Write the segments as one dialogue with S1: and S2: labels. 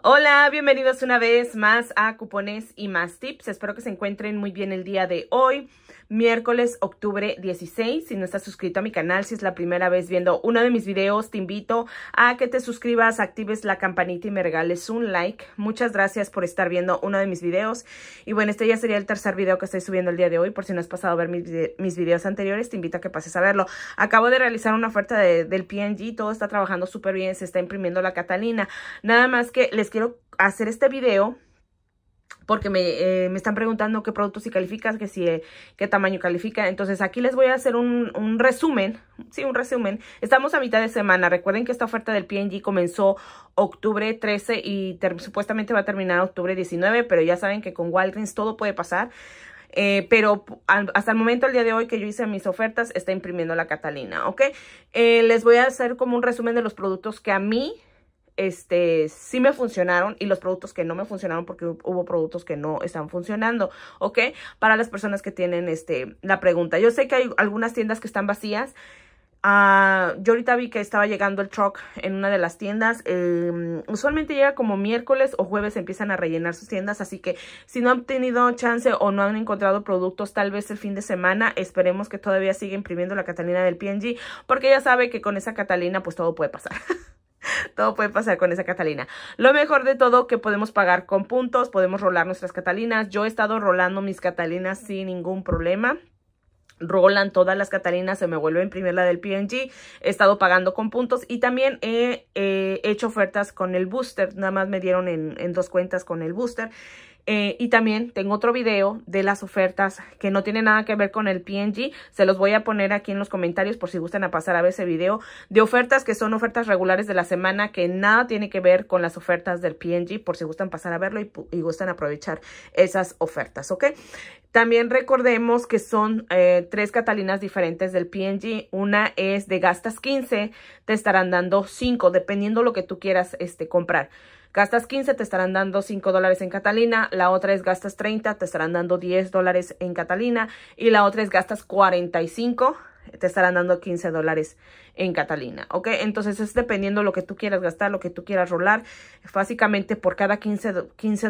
S1: Hola, bienvenidos una vez más a Cupones y más tips. Espero que se encuentren muy bien el día de hoy, miércoles, octubre 16. Si no estás suscrito a mi canal, si es la primera vez viendo uno de mis videos, te invito a que te suscribas, actives la campanita y me regales un like. Muchas gracias por estar viendo uno de mis videos. Y bueno, este ya sería el tercer video que estoy subiendo el día de hoy. Por si no has pasado a ver mis, videos anteriores, te invito a que pases a verlo. Acabo de realizar una oferta del PNG, todo está trabajando súper bien, se está imprimiendo la Catalina. Nada más que les quiero hacer este video porque me, eh, están preguntando qué productos si calificas, eh, si, qué tamaño califica. Entonces aquí les voy a hacer un, resumen, sí, un resumen. Estamos a mitad de semana. Recuerden que esta oferta del P&G comenzó octubre 13 y supuestamente va a terminar octubre 19, pero ya saben que con Walgreens todo puede pasar. Eh, pero hasta el momento, el día de hoy que yo hice mis ofertas, está imprimiendo la Catalina, ¿ok? les voy a hacer como un resumen de los productos que a mí este, sí me funcionaron y los productos que no me funcionaron porque hubo productos que no están funcionando, ¿ok? Para las personas que tienen este, la pregunta. Yo sé que hay algunas tiendas que están vacías. Ah, yo ahorita vi que estaba llegando el truck en una de las tiendas. Em, usualmente llega como miércoles o jueves empiezan a rellenar sus tiendas. Así que si no han tenido chance o no han encontrado productos, tal vez el fin de semana, esperemos que todavía siga imprimiendo la Catalina del PNG. Porque ya sabe que con esa Catalina pues todo puede pasar. todo puede pasar con esa Catalina. Lo mejor de todo que podemos pagar con puntos, podemos rolar nuestras Catalinas. Yo he estado rolando mis Catalinas sin ningún problema. Rolan todas las Catalinas, se me vuelve a imprimir la del PNG. He estado pagando con puntos y también he eh, hecho ofertas con el booster. Nada más me dieron en, en dos cuentas con el booster. Eh, y también tengo otro video de las ofertas que no tienen nada que ver con el PNG. Se los voy a poner aquí en los comentarios por si gustan a pasar a ver ese video de ofertas que son ofertas regulares de la semana que nada tiene que ver con las ofertas del PNG por si gustan pasar a verlo y, gustan aprovechar esas ofertas, ¿ok? También recordemos que son eh, tres Catalinas diferentes del PNG. Una es de gastas 15, te estarán dando 5, dependiendo lo que tú quieras este, comprar. Gastas 15, te estarán dando 5 dólares en Catalina. La otra es gastas 30, te estarán dando 10 dólares en Catalina. Y la otra es gastas 45 te estarán dando 15 dólares en Catalina, ¿ok? Entonces es dependiendo lo que tú quieras gastar, lo que tú quieras rolar. Básicamente por cada 15,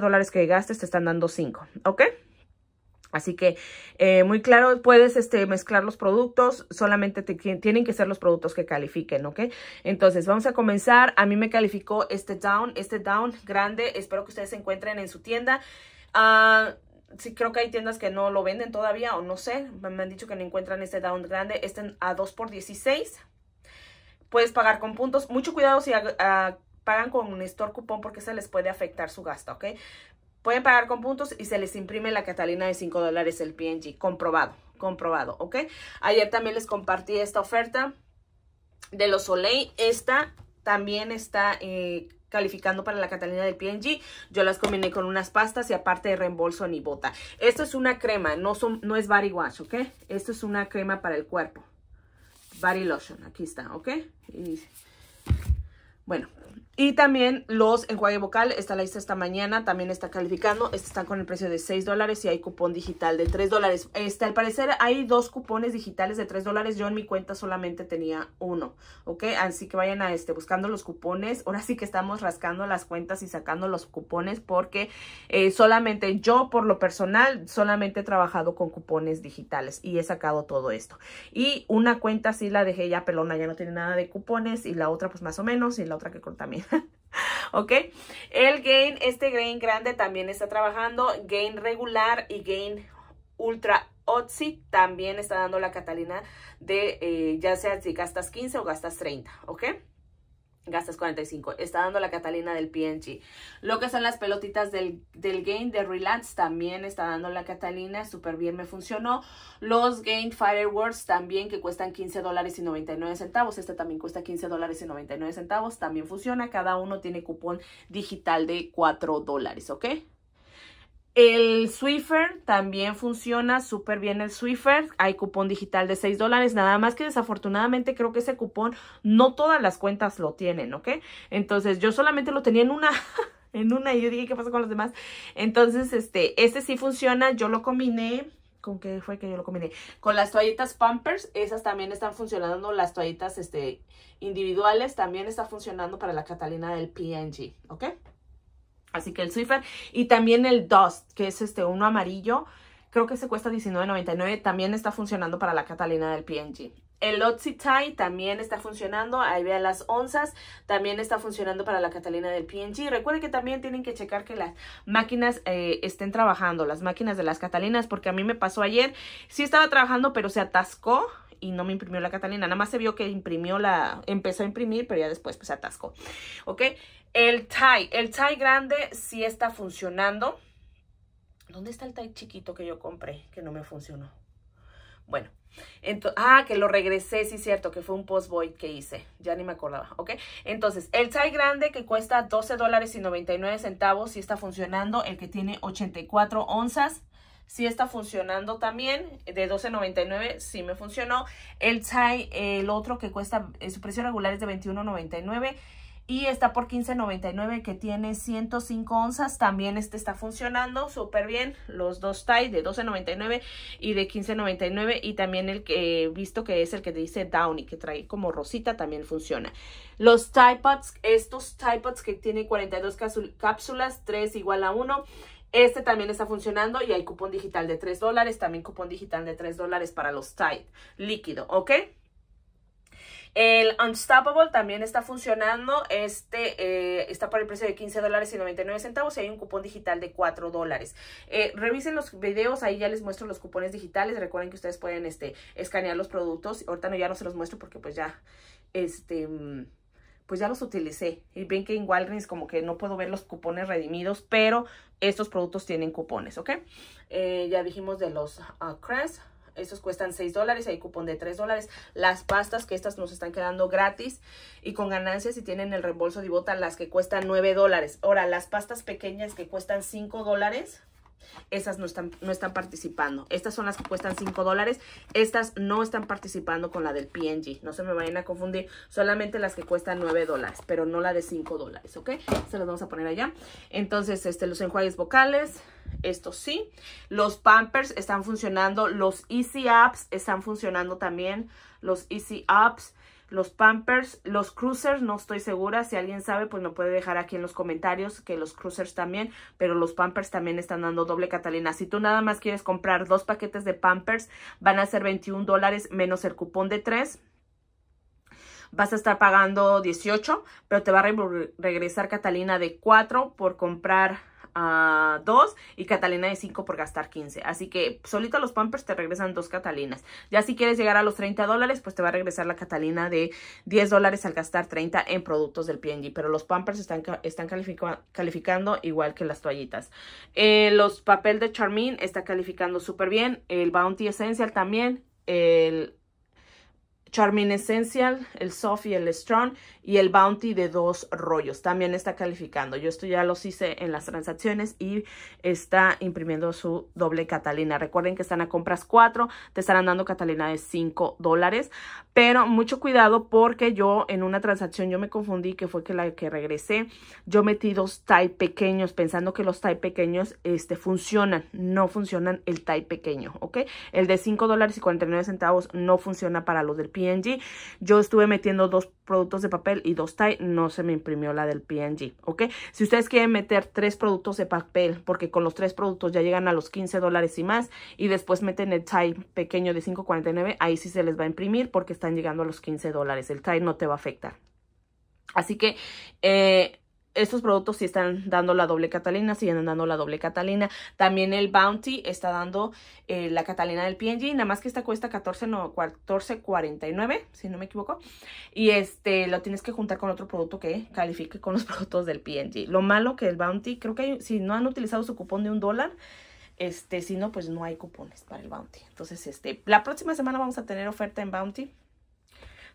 S1: dólares que gastes te están dando 5, ¿ok? Así que eh, muy claro, puedes este, mezclar los productos, solamente tienen que ser los productos que califiquen, ¿ok? Entonces, vamos a comenzar. A mí me calificó este down, este down grande. Espero que ustedes se encuentren en su tienda. Ah, sí creo que hay tiendas que no lo venden todavía o no sé, me han dicho que no encuentran este down grande, este a 2 por 16 puedes pagar con puntos, mucho cuidado si ah, pagan con un store cupón porque se les puede afectar su gasto, ¿ok? Pueden pagar con puntos y se les imprime la Catalina de 5 dólares el PNG. Comprobado, comprobado, ¿ok? Ayer también les compartí esta oferta de los Soleil. Esta también está eh, calificando para la Catalina del png Yo las combiné con unas pastas y aparte de reembolso ni bota. Esto es una crema, no, no es body wash, ¿ok? Esto es una crema para el cuerpo. Body lotion, aquí está, ¿ok? Y, bueno, y también los enjuague vocal, esta la hice esta mañana, también está calificando. Este está con el precio de 6 dólares y hay cupón digital de 3 dólares. Este, al parecer hay dos cupones digitales de 3 dólares. Yo en mi cuenta solamente tenía uno, ¿ok? Así que vayan a este, buscando los cupones. Ahora sí que estamos rascando las cuentas y sacando los cupones porque eh, solamente yo, por lo personal, solamente he trabajado con cupones digitales y he sacado todo esto. Y una cuenta sí la dejé ya pelona, ya no tiene nada de cupones y la otra pues más o menos y la otra que también ¿Ok? El gain, este gain grande también está trabajando. Gain regular y gain ultra OTSI también está dando la Catalina de eh, ya sea si gastas 15 o gastas 30. ¿Ok? gastas 45. Está dando la Catalina del PNG. Lo que son las pelotitas del, del Gain de Relance, también está dando la Catalina. Súper bien me funcionó. Los Game Fireworks también que cuestan 15 dólares y 99 centavos. Este también cuesta 15 dólares y 99 centavos. También funciona. Cada uno tiene cupón digital de 4 dólares, ¿ok? El Swiffer también funciona súper bien el Swiffer. Hay cupón digital de 6 dólares. Nada más que desafortunadamente creo que ese cupón no todas las cuentas lo tienen, ¿ok? Entonces yo solamente lo tenía en una... en una y yo dije, ¿qué pasa con los demás? Entonces, este, este sí funciona. Yo lo combiné ¿Con qué fue que yo lo combiné? Con las toallitas Pampers, esas también están funcionando, las toallitas este, individuales también está funcionando para la Catalina del PNG, ¿ok? Así que el Swiffer y también el Dust, que es este uno amarillo, creo que se cuesta $19.99, también está funcionando para la Catalina del PNG. El Tie también está funcionando, ahí vean las onzas, también está funcionando para la Catalina del PNG. Recuerden que también tienen que checar que las máquinas eh, estén trabajando, las máquinas de las Catalinas, porque a mí me pasó ayer, sí estaba trabajando, pero se atascó y no me imprimió la Catalina. Nada más se vio que imprimió la, empezó a imprimir, pero ya después pues atascó. ¿Ok? El tie, el tie grande sí está funcionando. ¿Dónde está el tie chiquito que yo compré que no me funcionó? Bueno, entonces, ah, que lo regresé, sí cierto, que fue un post boy que hice, ya ni me acordaba, ¿ok? Entonces, el tie grande que cuesta 12 dólares y 99 centavos, sí está funcionando, el que tiene 84 onzas, sí está funcionando también. De $12.99 sí me funcionó. El tie, el otro que cuesta, eh, su precio regular es de $21.99. Y está por $15.99 que tiene 105 onzas. También este está funcionando súper bien. Los dos ties de $12.99 y de $15.99. Y también el que he visto que es el que dice Downy, que trae como rosita, también funciona. Los tie Pods, estos tie Pods que tienen 42 cápsulas, 3 igual a 1. Este también está funcionando y hay cupón digital de 3 dólares, también cupón digital de 3 dólares para los Tide líquido, ¿ok? El Unstoppable también está funcionando, este eh, está por el precio de 15 dólares y 99 centavos y hay un cupón digital de 4 dólares. Eh, revisen los videos, ahí ya les muestro los cupones digitales, recuerden que ustedes pueden este, escanear los productos, ahorita no ya no se los muestro porque pues ya, este... Mm, pues ya los utilicé. Y ven que en Walgreens como que no puedo ver los cupones redimidos, pero estos productos tienen cupones, ¿ok? Eh, ya dijimos de los ah, Crest, Estos cuestan 6 dólares, hay cupón de 3 dólares. Las pastas, que estas nos están quedando gratis y con ganancias y tienen el reembolso de bota, las que cuestan 9 dólares. Ahora, las pastas pequeñas que cuestan 5 dólares, esas no están, no están participando. Estas son las que cuestan 5 dólares. Estas no están participando con la del PNG. No se me vayan a confundir. Solamente las que cuestan 9 dólares, pero no la de 5 dólares, ¿ok? Se las vamos a poner allá. Entonces, este, los enjuagues vocales, estos sí. Los Pampers están funcionando. Los Easy Apps están funcionando también. Los Easy Apps los Pampers, los Cruisers, no estoy segura, si alguien sabe pues me puede dejar aquí en los comentarios que los Cruisers también, pero los Pampers también están dando doble Catalina. Si tú nada más quieres comprar dos paquetes de Pampers, van a ser 21 dólares menos el cupón de 3 vas a estar pagando 18, pero te va a regresar Catalina de 4 por comprar a 2 y Catalina de 5 por gastar 15. Así que solito los Pampers te regresan dos Catalinas. Ya si quieres llegar a los 30 dólares, pues te va a regresar la Catalina de 10 dólares al gastar 30 en productos del P&G. Pero los Pampers están, calificando igual que las toallitas. Eh, los papel de Charmin está calificando súper bien. El Bounty Essential también. El Charmin Essential, el Soft y el Strong y el Bounty de dos rollos. También está calificando. Yo esto ya los hice en las transacciones y está imprimiendo su doble Catalina. Recuerden que están a compras cuatro, te estarán dando Catalina de cinco dólares. Pero mucho cuidado porque yo en una transacción yo me confundí que fue que la que regresé. Yo metí dos tie pequeños pensando que los tie pequeños este, funcionan. No funcionan el type pequeño, ¿ok? El de cinco dólares y 49 centavos no funciona para los del pie. PNG. Yo estuve metiendo dos productos de papel y dos tie, no se me imprimió la del PNG, ¿ok? Si ustedes quieren meter tres productos de papel, porque con los tres productos ya llegan a los 15 dólares y más, y después meten el tie pequeño de 5.49, ahí sí se les va a imprimir porque están llegando a los 15 dólares. El tie no te va a afectar. Así que... Eh, estos productos sí están dando la doble catalina, siguen dando la doble catalina. También el Bounty está dando eh, la catalina del PNG, nada más que esta cuesta 14, no, 14.49, si no me equivoco. Y este lo tienes que juntar con otro producto que califique con los productos del PNG. Lo malo que el Bounty, creo que si no han utilizado su cupón de un dólar, este, si no, pues no hay cupones para el Bounty. Entonces, este, la próxima semana vamos a tener oferta en Bounty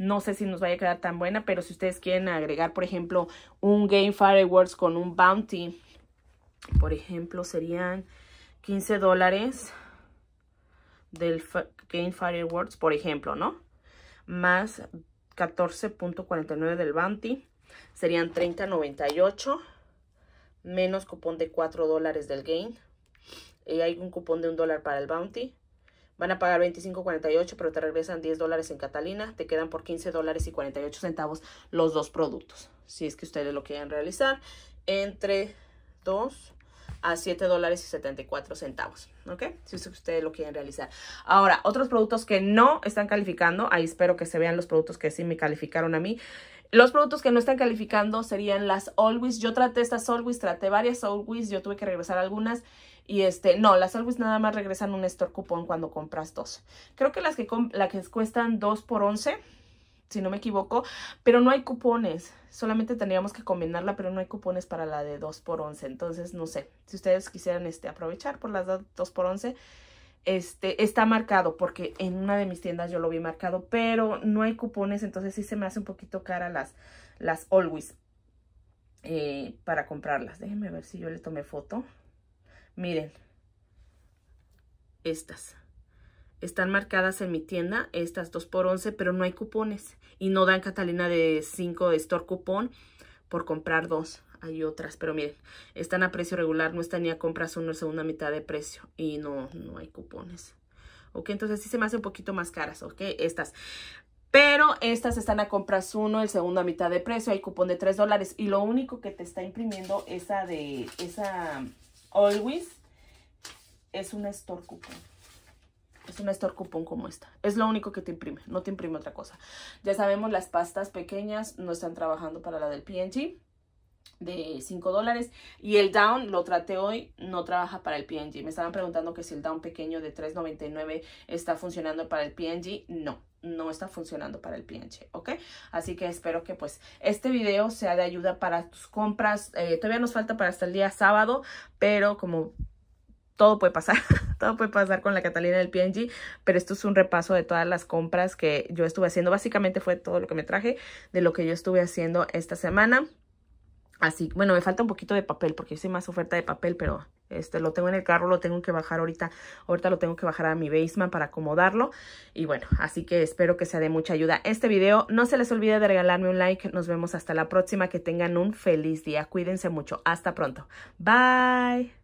S1: no sé si nos vaya a quedar tan buena, pero si ustedes quieren agregar, por ejemplo, un Game Fireworks con un Bounty, por ejemplo, serían 15 dólares del Game Awards, por ejemplo, ¿no? Más 14.49 del Bounty, serían 30.98, menos cupón de 4 dólares del Game. Eh, y hay un cupón de un dólar para el Bounty Van a pagar 25.48, pero te regresan 10 dólares en Catalina. Te quedan por $15.48 dólares y centavos los dos productos. Si es que ustedes lo quieren realizar, entre 2 a $7.74, dólares y 74 centavos, ¿ok? Si ustedes lo quieren realizar. Ahora, otros productos que no están calificando, ahí espero que se vean los productos que sí me calificaron a mí. Los productos que no están calificando serían las Always. Yo traté estas Always, traté varias Always, yo tuve que regresar algunas y este, no, las Always nada más regresan un store cupón cuando compras dos. Creo que las que, que cuestan dos por 11 si no me equivoco, pero no hay cupones, solamente tendríamos que combinarla, pero no hay cupones para la de dos por once. entonces no sé, si ustedes quisieran este, aprovechar por las dos por once, este, está marcado, porque en una de mis tiendas yo lo vi marcado, pero no hay cupones, entonces sí se me hace un poquito cara las, las Always eh, para comprarlas, déjenme ver si yo le tomé foto, Miren, estas. Están marcadas en mi tienda, estas 2 por 11 pero no hay cupones. Y no dan Catalina de 5 store cupón por comprar dos. Hay otras, pero miren, están a precio regular, no están ni a compras uno en segunda mitad de precio. Y no, no hay cupones. Ok, entonces sí se me hace un poquito más caras, ok, estas. Pero estas están a compras uno, el segundo a mitad de precio, hay cupón de 3 dólares. Y lo único que te está imprimiendo esa de, esa Always es un store cupón, Es un store cupón como esta. Es lo único que te imprime, no te imprime otra cosa. Ya sabemos, las pastas pequeñas no están trabajando para la del PNG de 5 dólares y el down lo traté hoy no trabaja para el PNG me estaban preguntando que si el down pequeño de 3.99 está funcionando para el PNG no no está funcionando para el PNG, ¿ok? Así que espero que pues este video sea de ayuda para tus compras. Eh, todavía nos falta para hasta el día sábado, pero como todo puede pasar, todo puede pasar con la Catalina del PNG, pero esto es un repaso de todas las compras que yo estuve haciendo. Básicamente fue todo lo que me traje de lo que yo estuve haciendo esta semana. Así, bueno, me falta un poquito de papel porque soy más oferta de papel, pero este lo tengo en el carro, lo tengo que bajar ahorita. Ahorita lo tengo que bajar a mi basement para acomodarlo. Y bueno, así que espero que sea de mucha ayuda este video. No se les olvide de regalarme un like. Nos vemos hasta la próxima. Que tengan un feliz día. Cuídense mucho. Hasta pronto. Bye.